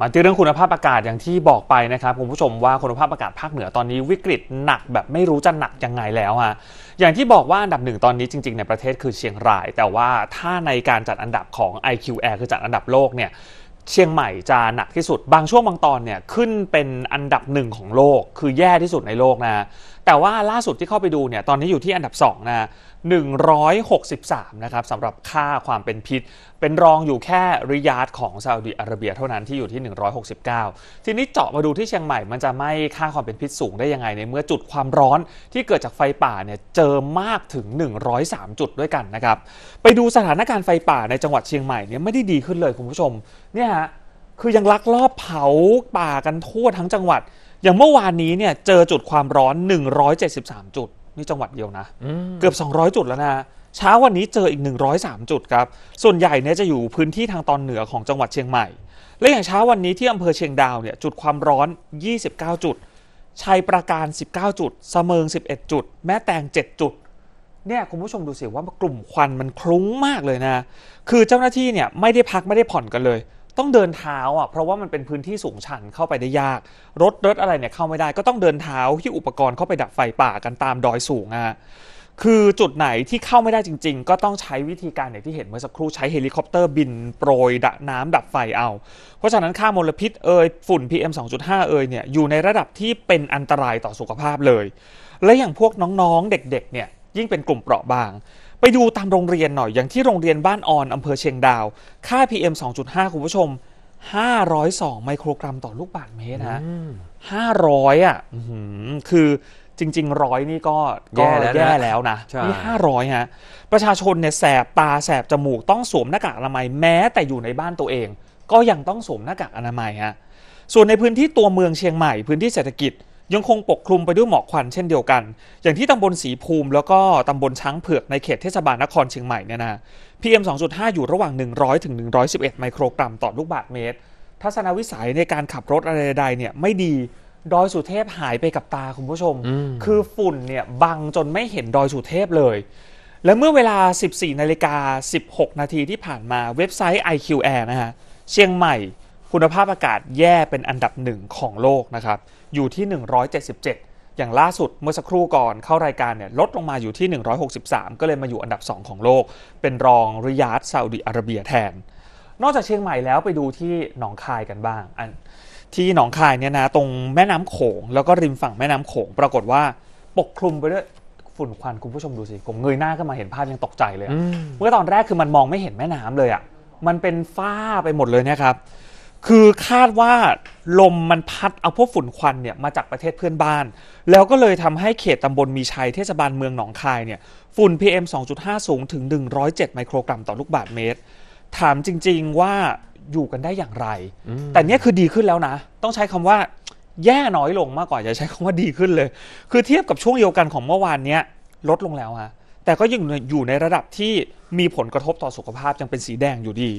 มาที่เรื่องคุณภาพอากาศอย่างที่บอกไปนะครับคุณผู้ชมว่าคุณภาพอากาศภาคเหนือตอนนี้วิกฤตหนักแบบไม่รู้จะหนักยังไงแล้วฮะอย่างที่บอกว่าอันดับหนึ่งตอนนี้จริงๆในประเทศคือเชียงราย แต่ว่าถ้าในการจัดอันดับของ IQ Air คือจัดอันดับโลกเนี่ยเชียงใหม่จะหนักที่สุด บางช่วงบางตอนเนี่ยขึ้นเป็นอันดับหนึ่งของโลก คือแย่ที่สุดในโลกนะแต่ว่าล่าสุดที่เข้าไปดูเนี่ยตอนนี้อยู่ที่อันดับ2นะ163นะครับสำหรับค่าความเป็นพิษ เป็นรองอยู่แค่ริยาดของซาอุดิอาระเบียเท่านั้นที่อยู่ที่ 169 ทีนี้เจาะมาดูที่เชียงใหม่มันจะไม่ค่าความเป็นพิษสูงได้ยังไง ในเมื่อจุดความร้อนที่เกิดจากไฟป่าเนี่ยเจอมากถึง 103 จุดด้วยกันนะครับไปดูสถานการณ์ไฟป่าในจังหวัดเชียงใหม่เนี่ยไม่ได้ดีขึ้นเลยคุณผู้ชมเนี่ยฮะคือยังลักลอบเผาป่ากันทั่วทั้งจังหวัดอย่างเมื่อวานนี้เนี่ยเจอจุดความร้อน 173 จุดนี่จังหวัดเดียวนะเกือบ 200 จุดแล้วนะ เช้าวันนี้เจออีก 103 จุดครับ ส่วนใหญ่เนี่ยจะอยู่พื้นที่ทางตอนเหนือของจังหวัดเชียงใหม่ และอย่างเช้าวันนี้ที่อำเภอเชียงดาวเนี่ยจุดความร้อน 29 จุด ชัยประการ 19 จุด เสมิง 11 จุด แม่แตง 7 จุดเนี่ยคุณผู้ชมดูสิว่ากลุ่มควันมันคลุ้งมากเลยนะ คือเจ้าหน้าที่เนี่ยไม่ได้พักไม่ได้ผ่อนกันเลยต้องเดินเท้าอ่ะเพราะว่ามันเป็นพื้นที่สูงชันเข้าไปได้ยาก รถรถอะไรเนี่ยเข้าไม่ได้ก็ต้องเดินเท้าที่อุปกรณ์เข้าไปดับไฟป่ากันตามดอยสูงอ่ะคือจุดไหนที่เข้าไม่ได้จริงๆ ก็ต้องใช้วิธีการอย่างที่เห็น เมื่อสักครู่ใช้เฮลิคอปเตอร์บินโปรยดน้ำดับไฟเอา เพราะฉะนั้นค่ามลพิษเอ่ยฝุ่น PM 2.5เอ่ยเนี่ยอยู่ในระดับที่เป็นอันตรายต่อสุขภาพเลยและอย่างพวกน้องๆเด็กๆเนี่ยยิ่งเป็นกลุ่มเปราะบางไปดูตามโรงเรียนหน่อยอย่างที่โรงเรียนบ้านออน อำเภอเชียงดาว ค่า PM 2.5 คุณผู้ชม 502 ไมโครกรัมต่อลูกบาศก์เมตรนะ 500อ่ะคือจริงๆร้อยนี่ก็แย่แล้วนะนี่ห้าร้อยฮะประชาชนเนี่ยแสบตาแสบ จมูก ต้องสวมหน้ากากอนามัย แม้แต่อยู่ในบ้านตัวเอง ก็ยังต้องสวมหน้ากากอนามัยฮะส่วนในพื้นที่ตัวเมืองเชียงใหม่พื้นที่เศรษฐกิจยังคงปกคลุมไปด้วยหมอกควันเช่นเดียวกัน อย่างที่ตำบลสีภูมิ แล้วก็ตำบลช้างเผือกในเขตเทศบาลนครเชียงใหม่เนี่ยนะ PM 2.5 อยู่ระหว่าง 100ถึง111 ไมโครกรัมต่อลูกบาศก์เมตร ทัศนวิสัยในการขับรถอะไรใดเนี่ยไม่ดี ดอยสุเทพหายไปกับตาคุณผู้ชมมคือฝุ่นเนี่ยบังจนไม่เห็นดอยสุเทพเลย และเมื่อเวลา 14นาฬิกา16นาทีที่ผ่านมาเว็บไซต์ IQR a i นะฮะเชียงใหม่คุณภาพอากาศแย่เป็นอันดับหนึ่งของโลกนะครับอยู่ที่ 177 อย่างล่าสุดเมื่อสักครู่ก่อนเข้ารายการเนี่ยลดลงมาอยู่ที่ 163 ก็เลยมาอยู่อันดับ 2 ของโลก เป็นรองริยาดซาอุดิอาระเบียแทน นอกจากเชียงใหม่แล้วไปดูที่หนองคายกันบ้างที่หนองคายเนี่ยนะตรงแม่น้ำโขง แล้วก็ริมฝั่งแม่น้ำโขงปรากฏว่าปกคลุมไปด้วยฝุ่นควันคุณผู้ชมดูสิผมเงยหน้าขึ้นมาเห็นภาพยังตกใจเลยเมื่อตอนแรกคือมันมองไม่เห็นแม่น้ำเลยอะ่ะมันเป็นฝ้าไปหมดเลยนะครับคือคาดว่าลมมันพัดเอาพวกฝุ่นควันเนี่ยมาจากประเทศเพื่อนบ้าน แล้วก็เลยทำให้เขตตำบลมีชัยเทศบาลเมืองหนองคายเนี่ยฝุ่น PM 2.5 สูงถึง 107ไมโครกรัมต่อลูกบาศก์เมตร ถามจริงๆว่าอยู่กันได้อย่างไร แต่เนี่ยคือดีขึ้นแล้วนะ ต้องใช้คำว่าแย่น้อยลงมากกว่าจะใช้คำว่าดีขึ้นเลย คือเทียบกับช่วงเดียวกันของเมื่อวานเนี้ยลดลงแล้วฮะแต่ก็ยังอยู่ในระดับที่มีผลกระทบต่อสุขภาพยังเป็นสีแดงอยู่ดี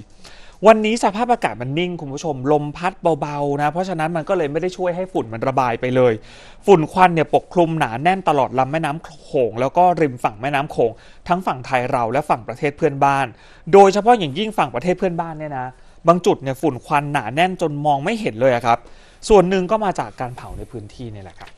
วันนี้สภาพอากาศมันนิ่งคุณผู้ชม ลมพัดเบาๆนะเพราะฉะนั้นมันก็เลยไม่ได้ช่วยให้ฝุ่นมันระบายไปเลยฝุ่นควันเนี่ยปกคลุมหนาแน่นตลอดลำแม่น้ำโขงแล้วก็ริมฝั่งแม่น้ำโขงทั้งฝั่งไทยเราและฝั่งประเทศเพื่อนบ้าน โดยเฉพาะอย่างยิ่งฝั่งประเทศเพื่อนบ้านเนี่ยนะ บางจุดเนี่ยฝุ่นควันหนาแน่นจนมองไม่เห็นเลยครับ ส่วนหนึ่งก็มาจากการเผาในพื้นที่นี่แหละครับ